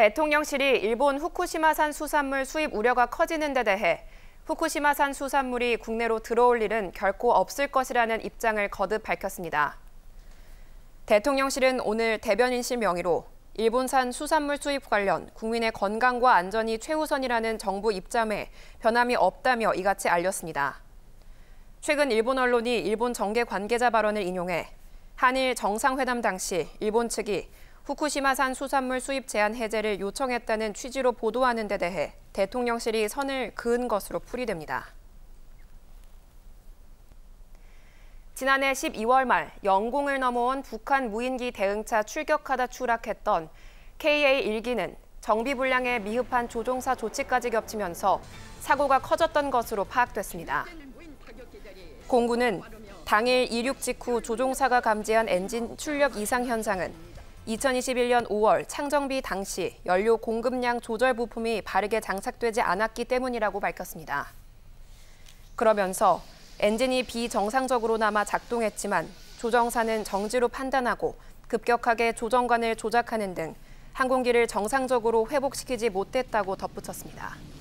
대통령실이 일본 후쿠시마산 수산물 수입 우려가 커지는 데 대해 후쿠시마산 수산물이 국내로 들어올 일은 결코 없을 것이라는 입장을 거듭 밝혔습니다. 대통령실은 오늘 대변인실 명의로 일본산 수산물 수입 관련 국민의 건강과 안전이 최우선이라는 정부 입장에 변함이 없다며 이같이 알렸습니다. 최근 일본 언론이 일본 정계 관계자 발언을 인용해 한일 정상회담 당시 일본 측이 후쿠시마산 수산물 수입 제한 해제를 요청했다는 취지로 보도하는 데 대해 대통령실이 선을 그은 것으로 풀이됩니다. 지난해 12월 말 영공을 넘어온 북한 무인기 대응차 출격하다 추락했던 KA-1기는 정비 불량에 미흡한 조종사 조치까지 겹치면서 사고가 커졌던 것으로 파악됐습니다. 공군은 당일 이륙 직후 조종사가 감지한 엔진 출력 이상 현상은 2021년 5월 창정비 당시 연료 공급량 조절 부품이 바르게 장착되지 않았기 때문이라고 밝혔습니다. 그러면서 엔진이 비정상적으로나마 작동했지만 조정사는 정지로 판단하고 급격하게 조정관을 조작하는 등 항공기를 정상적으로 회복시키지 못했다고 덧붙였습니다.